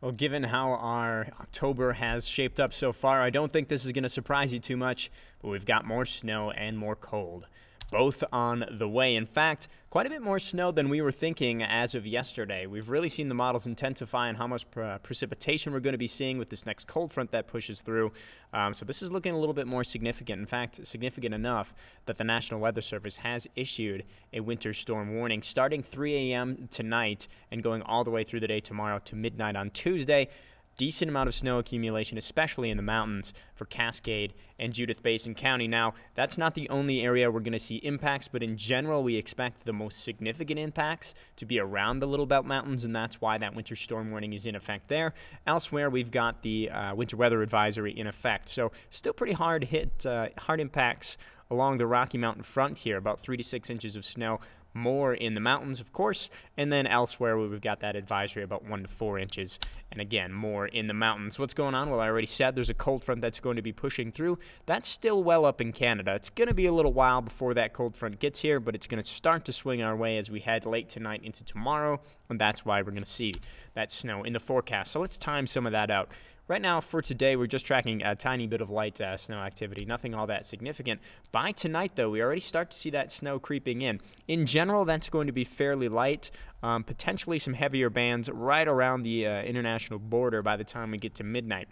Well, given how our October has shaped up so far, I don't think this is going to surprise you too much, but we've got more snow and more cold both on the way. In fact, quite a bit more snow than we were thinking as of yesterday. We've really seen the models intensify and how much pre precipitation we're going to be seeing with this next cold front that pushes through. Um, so this is looking a little bit more significant. In fact, significant enough that the National Weather Service has issued a winter storm warning starting 3 a.m. tonight and going all the way through the day tomorrow to midnight on Tuesday decent amount of snow accumulation, especially in the mountains for Cascade and Judith Basin County. Now, that's not the only area we're going to see impacts, but in general, we expect the most significant impacts to be around the Little Belt Mountains, and that's why that winter storm warning is in effect there. Elsewhere, we've got the uh, winter weather advisory in effect, so still pretty hard hit, uh, hard impacts along the Rocky Mountain front here, about three to six inches of snow more in the mountains, of course, and then elsewhere we've got that advisory about one to four inches, and again, more in the mountains. What's going on? Well, I already said there's a cold front that's going to be pushing through. That's still well up in Canada. It's going to be a little while before that cold front gets here, but it's going to start to swing our way as we head late tonight into tomorrow, and that's why we're going to see that snow in the forecast. So let's time some of that out. Right now, for today, we're just tracking a tiny bit of light uh, snow activity, nothing all that significant. By tonight, though, we already start to see that snow creeping in. In general, that's going to be fairly light. Um, potentially some heavier bands right around the uh, international border by the time we get to midnight.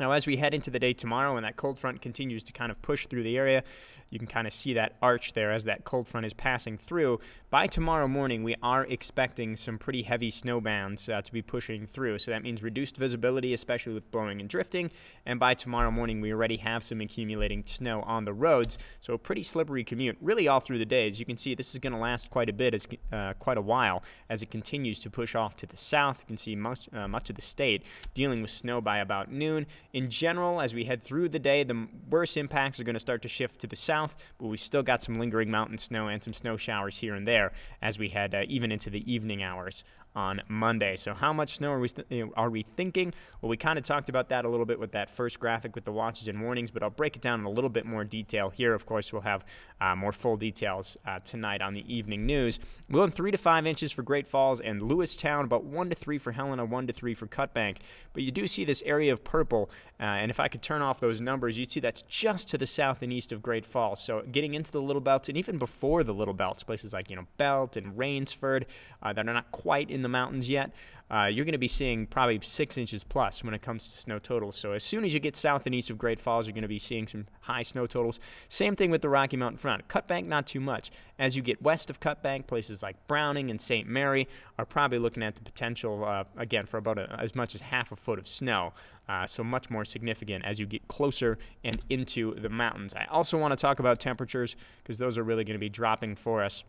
Now, as we head into the day tomorrow and that cold front continues to kind of push through the area, you can kind of see that arch there as that cold front is passing through. By tomorrow morning, we are expecting some pretty heavy snow uh, to be pushing through. So that means reduced visibility, especially with blowing and drifting. And by tomorrow morning, we already have some accumulating snow on the roads. So a pretty slippery commute, really all through the day. As you can see, this is going to last quite a bit, as, uh, quite a while, as it continues to push off to the south. You can see uh, much of the state dealing with snow by about noon in general, as we head through the day, the worst impacts are going to start to shift to the south, but we've still got some lingering mountain snow and some snow showers here and there as we head uh, even into the evening hours on Monday. So how much snow are we are we thinking? Well, we kind of talked about that a little bit with that first graphic with the watches and warnings, but I'll break it down in a little bit more detail here. Of course, we'll have uh, more full details uh, tonight on the evening news. We'll going three to five inches for Great Falls and Lewistown, about one to three for Helena, one to three for Cutbank. But you do see this area of purple, uh, and if I could turn off those numbers, you'd see that's just to the south and east of Great Falls. So getting into the Little Belts and even before the Little Belts, places like you know Belt and Rainsford uh, that are not quite in the the mountains yet, uh, you're going to be seeing probably six inches plus when it comes to snow totals. So as soon as you get south and east of Great Falls, you're going to be seeing some high snow totals. Same thing with the Rocky Mountain front. Cutbank, not too much. As you get west of Cutbank, places like Browning and St. Mary are probably looking at the potential, uh, again, for about a, as much as half a foot of snow. Uh, so much more significant as you get closer and into the mountains. I also want to talk about temperatures because those are really going to be dropping for us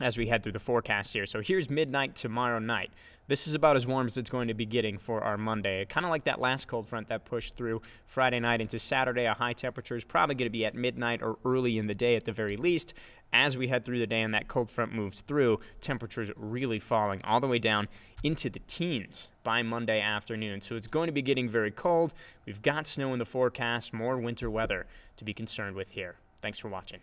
as we head through the forecast here. So here's midnight tomorrow night. This is about as warm as it's going to be getting for our Monday. Kind of like that last cold front that pushed through Friday night into Saturday. A high temperature is probably going to be at midnight or early in the day at the very least. As we head through the day and that cold front moves through, temperatures really falling all the way down into the teens by Monday afternoon. So it's going to be getting very cold. We've got snow in the forecast, more winter weather to be concerned with here. Thanks for watching.